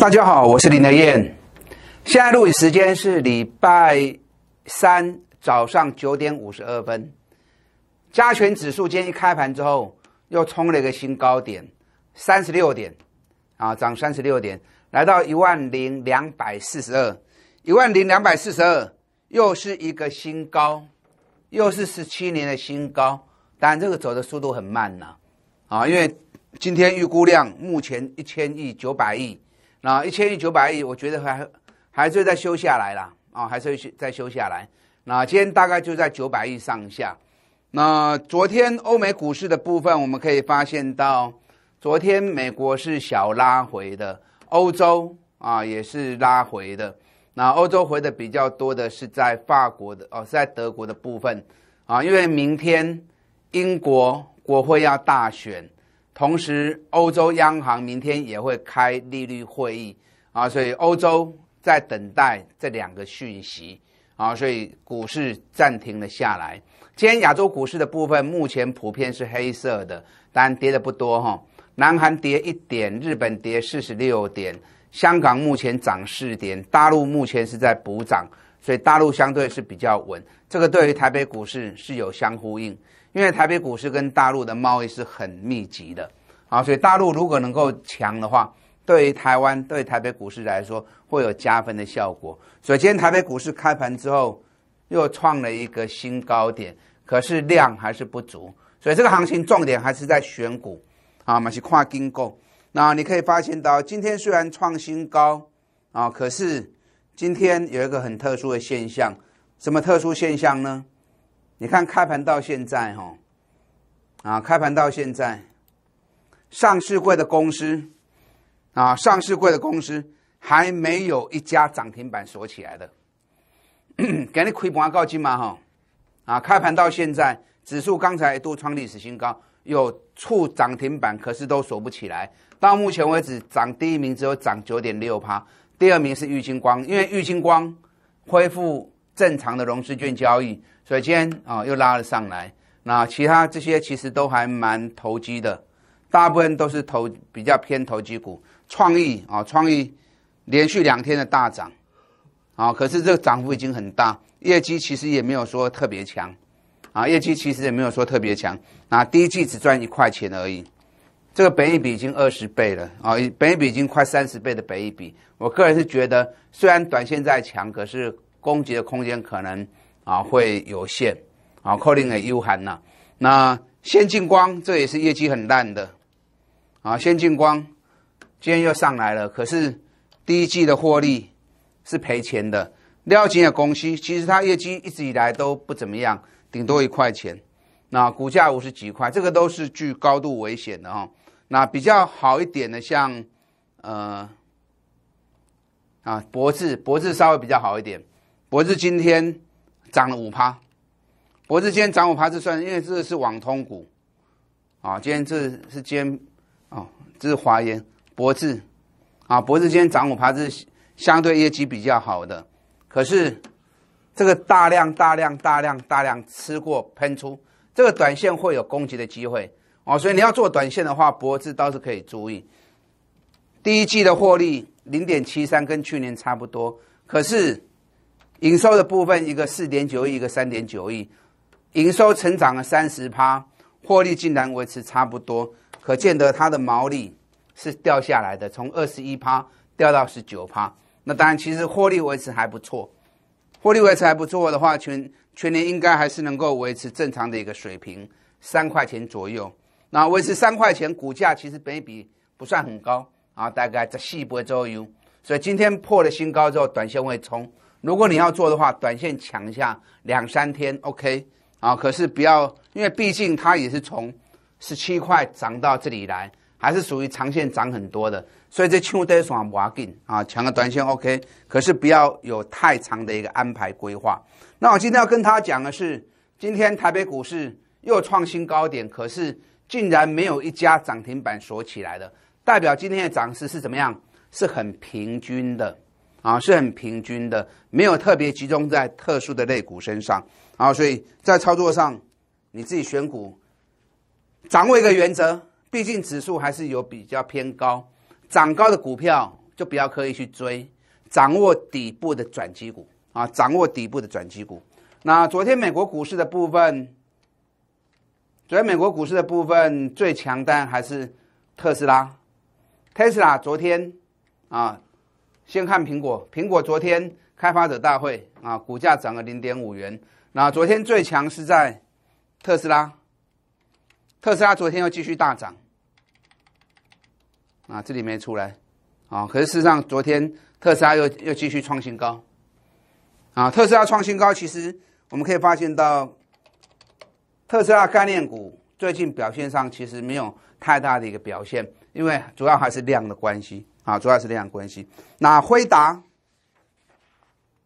大家好，我是林德燕。现在录影时间是礼拜三早上九点五十二分。加权指数今天一开盘之后又冲了一个新高点，三十六点啊，涨三十六点，来到一万零两百四十二，一万零两百四十二又是一个新高，又是十七年的新高。当然这个走的速度很慢呐，啊，因为今天预估量目前一千亿九百亿。那一千亿九百亿，我觉得还还是在修下来啦，啊，还是在修下来。那今天大概就在九百亿上下。那昨天欧美股市的部分，我们可以发现到，昨天美国是小拉回的，欧洲啊也是拉回的。那欧洲回的比较多的是在法国的哦，是在德国的部分啊，因为明天英国国会要大选。同时，欧洲央行明天也会开利率会议啊，所以欧洲在等待这两个讯息啊，所以股市暂停了下来。今天亚洲股市的部分目前普遍是黑色的，当然跌的不多哈。南韩跌一点，日本跌四十六点，香港目前涨四点，大陆目前是在补涨，所以大陆相对是比较稳，这个对于台北股市是有相呼应。因为台北股市跟大陆的贸易是很密集的，啊，所以大陆如果能够强的话，对于台湾、对台北股市来说会有加分的效果。所以今天台北股市开盘之后，又创了一个新高点，可是量还是不足，所以这个行情重点还是在选股，啊，买是跨金购。那你可以发现到，今天虽然创新高，啊，可是今天有一个很特殊的现象，什么特殊现象呢？你看开盘到现在哈，啊，开盘到现在，上市会的公司啊，上市会的公司还没有一家涨停板锁起来的，给你亏百万够进哈，啊，开盘到现在，指数刚才都创历史新高，有触涨停板，可是都锁不起来。到目前为止，涨第一名只有涨九点六趴，第二名是玉金光，因为玉金光恢复。正常的融资券交易，所以今天啊又拉了上来。那其他这些其实都还蛮投机的，大部分都是投比较偏投机股。创意啊，创意连续两天的大涨，啊，可是这个涨幅已经很大，业绩其实也没有说特别强，啊，业绩其实也没有说特别强。那第一季只赚一块钱而已，这个本益比已经二十倍了，啊，本益比已经快三十倍的本益比。我个人是觉得，虽然短线在强，可是。攻击的空间可能啊会有限，啊扣令很 U 寒呐，那先进光这也是业绩很烂的，啊先进光今天又上来了，可是第一季的获利是赔钱的。廖金的公司其实它业绩一直以来都不怎么样，顶多一块钱，那股价五十几块，这个都是具高度危险的哦。那比较好一点的像呃啊博智，博智稍微比较好一点。博智今天涨了五趴，博智今天涨五趴是算，因为这是网通股啊，今天这是今今哦，这是华元博智啊，博智今天涨五趴是相对业绩比较好的，可是这个大量大量大量大量吃过喷出，这个短线会有攻击的机会啊，所以你要做短线的话，博智倒是可以注意，第一季的获利零点七三跟去年差不多，可是。营收的部分，一个四点九亿，一个三点九亿，营收成长了三十趴，获利竟然维持差不多，可见得它的毛利是掉下来的，从二十一趴掉到十九趴。那当然，其实获利维持还不错，获利维持还不错的话，全全年应该还是能够维持正常的一个水平，三块钱左右。那维持三块钱股价，其实没比不算很高啊，大概在四波左右。所以今天破了新高之后，短线会冲。如果你要做的话，短线抢一下两三天，OK 啊，可是不要，因为毕竟它也是从十七块涨到这里来，还是属于长线涨很多的，所以这抢得上不紧啊，抢个短线 OK，可是不要有太长的一个安排规划。那我今天要跟他讲的是，今天台北股市又创新高点，可是竟然没有一家涨停板锁起来的，代表今天的涨势是怎么样？是很平均的。啊，是很平均的，没有特别集中在特殊的类股身上。啊，所以在操作上，你自己选股，掌握一个原则，毕竟指数还是有比较偏高，涨高的股票就不要刻意去追，掌握底部的转机股啊，掌握底部的转机股。那昨天美国股市的部分，昨天美国股市的部分最强单还是特斯拉，特斯拉昨天啊。先看苹果，苹果昨天开发者大会啊，股价涨了零点五元。那昨天最强是在特斯拉，特斯拉昨天又继续大涨。啊，这里没出来，啊，可是事实上昨天特斯拉又又继续创新高。啊，特斯拉创新高，其实我们可以发现到，特斯拉概念股最近表现上其实没有太大的一个表现，因为主要还是量的关系。啊，主要是这样关系。那辉达，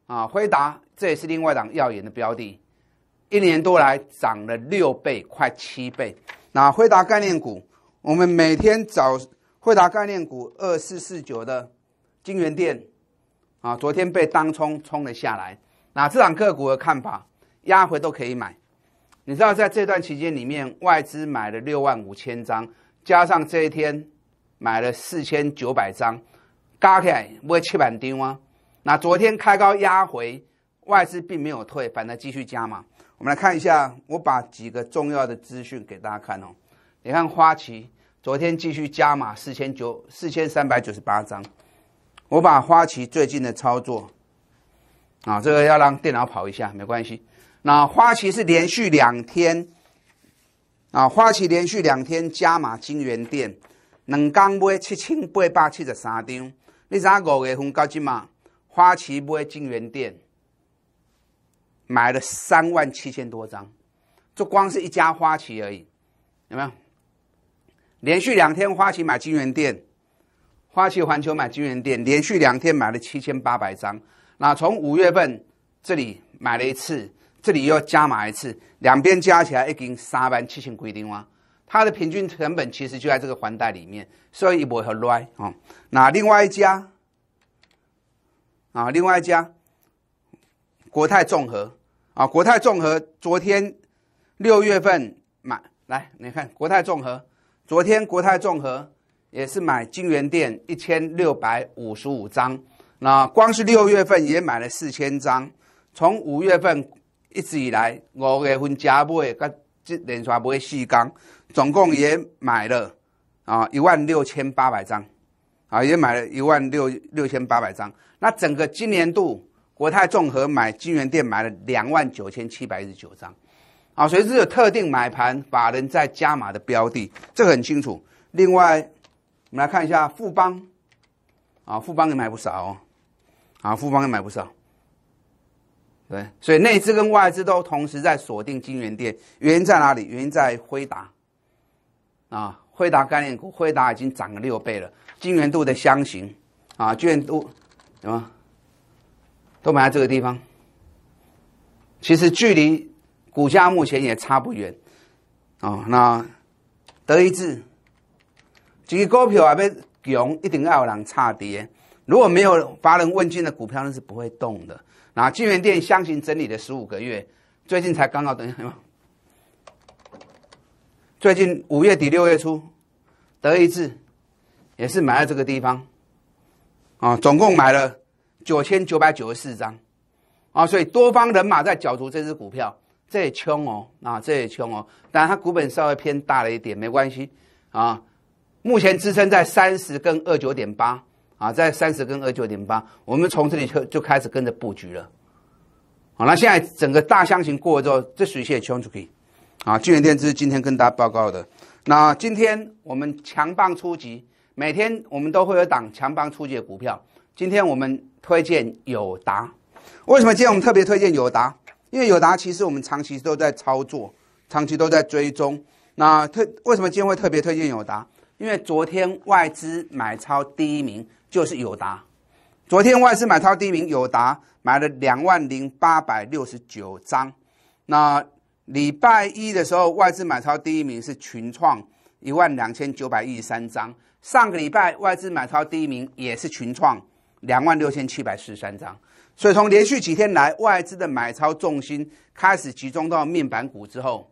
啊辉达，这也是另外一档耀眼的标的，一年多来涨了六倍，快七倍。那辉达概念股，我们每天早，辉达概念股二四四九的金源店，啊，昨天被当冲冲了下来。那这档个股的看法，压回都可以买。你知道，在这段期间里面，外资买了六万五千张，加上这一天。买了四千九百张，加开始不会七板丢吗？那昨天开高压回，外资并没有退，反而继续加码。我们来看一下，我把几个重要的资讯给大家看哦。你看花旗昨天继续加码四千九四千三百九十八张，我把花旗最近的操作啊，这个要让电脑跑一下，没关系。那花旗是连续两天啊，花旗连续两天加码金源店。两工买七千八百七十三张，你查五月份到今嘛？花旗买金源店买了三万七千多张，就光是一家花旗而已，有没有？连续两天花旗买金源店，花旗环球买金源店，连续两天买了七千八百张。那从五月份这里买了一次，这里又加码一次，两边加起来已经三万七千几张啊！它的平均成本其实就在这个环带里面，所以一不会很衰啊。那另外一家啊，另外一家国泰综合啊，国泰综合昨天六月份买来，你看国泰综合昨天国泰综合也是买金源店一千六百五十五张，那光是六月份也买了四千张。从五月份一直以来，五月份加买，跟这连续买四缸。总共也买了啊一万六千八百张，啊也买了一万六六千八百张。那整个今年度国泰众和买金源店买了两万九千七百一十九张，啊，所以是有特定买盘、法人在加码的标的，这个很清楚。另外，我们来看一下富邦，啊富邦也买不少，哦，啊富邦也买不少。对，所以内资跟外资都同时在锁定金源店，原因在哪里？原因在辉达。啊，惠达概念股，惠达已经涨了六倍了。金元度的香型，啊，金元度，什么，都买在这个地方。其实距离股价目前也差不远，啊，那德意志几个股票还被熊，一定要有人差跌。如果没有乏人问津的股票，那是不会动的。那金元店箱型整理了十五个月，最近才刚好等于什么？最近五月底六月初，德意志也是买在这个地方，啊，总共买了九千九百九十四张，啊，所以多方人马在角逐这只股票，这也穷哦，啊，这也穷哦，当然它股本稍微偏大了一点，没关系，啊，目前支撑在三十跟二九点八，啊，在三十跟二九点八，我们从这里就就开始跟着布局了，好，那现在整个大箱型过了之后，这水线冲就可以。啊，聚源电子今天跟大家报告的。那今天我们强棒出击，每天我们都会有档强棒出击的股票。今天我们推荐友达，为什么今天我们特别推荐友达？因为友达其实我们长期都在操作，长期都在追踪。那特为什么今天会特别推荐友达？因为昨天外资买超第一名就是友达，昨天外资买超第一名友达买了两万零八百六十九张，那。礼拜一的时候，外资买超第一名是群创，一万两千九百一十三张。上个礼拜外资买超第一名也是群创，两万六千七百四十三张。所以从连续几天来，外资的买超重心开始集中到面板股之后，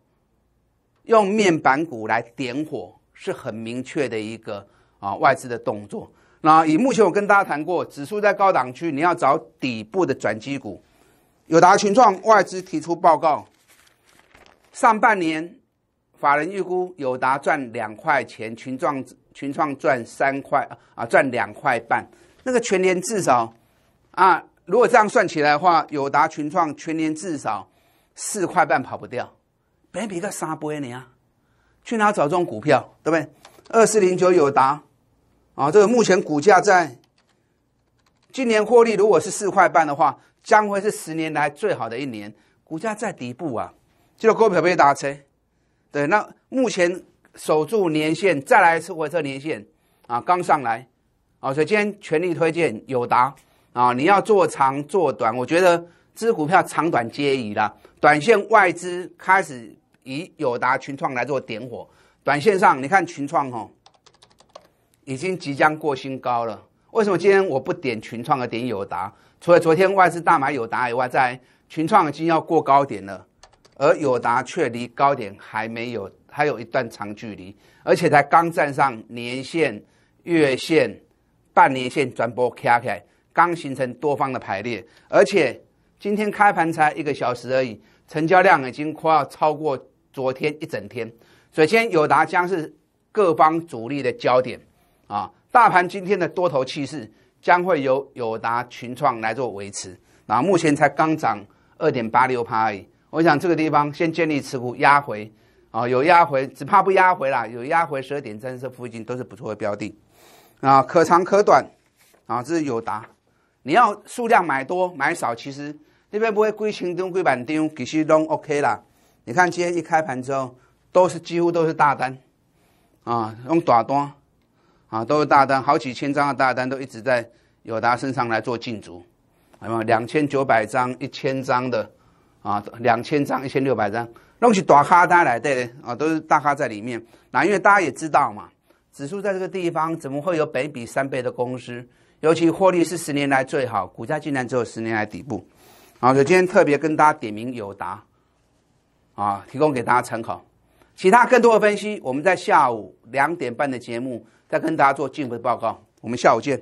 用面板股来点火是很明确的一个啊外资的动作。那以目前我跟大家谈过，指数在高档区，你要找底部的转机股，友达、群创外资提出报告。上半年法人预估友达赚两块钱，群创群创赚三块啊，赚两块半。那个全年至少啊，如果这样算起来的话，友达群创全年至少四块半跑不掉，别比个沙波尼啊！去哪找这种股票？对不对？二四零九友达啊，这个目前股价在今年获利如果是四块半的话，将会是十年来最好的一年，股价在底部啊。就股票被打车，对，那目前守住年限，再来一次回撤年限啊，刚上来，啊，所以今天全力推荐友达，啊，你要做长做短，我觉得支股票长短皆宜啦。短线外资开始以友达群创来做点火，短线上你看群创哦，已经即将过新高了。为什么今天我不点群创而点友达？除了昨天外资大买友达以外，在群创已经要过高点了。而友达却离高点还没有，还有一段长距离，而且才刚站上年线、月线、半年线转播卡开，刚形成多方的排列，而且今天开盘才一个小时而已，成交量已经快要超过昨天一整天。所以，先友达将是各方主力的焦点啊！大盘今天的多头气势将会由友达群创来做维持，然后目前才刚涨二点八六趴而已。我想这个地方先建立持股压回，啊，有压回，只怕不压回啦，有压回，十二点三十附近都是不错的标的，啊，可长可短，啊，这是友达。你要数量买多买少，其实那边不会归轻单归板丢，其实都 OK 啦。你看今天一开盘之后，都是几乎都是大单，啊，用短端，啊，都是大单，好几千张的大单都一直在友达身上来做净足，有没有？两千九百张、一千张的。啊，两千张，一千六百张，弄起大咖单来对啊，都是大咖在里面。那因为大家也知道嘛，指数在这个地方，怎么会有北比三倍的公司？尤其获利是十年来最好，股价竟然只有十年来底部。啊，所以今天特别跟大家点名友达，啊，提供给大家参考。其他更多的分析，我们在下午两点半的节目再跟大家做进一步的报告。我们下午见。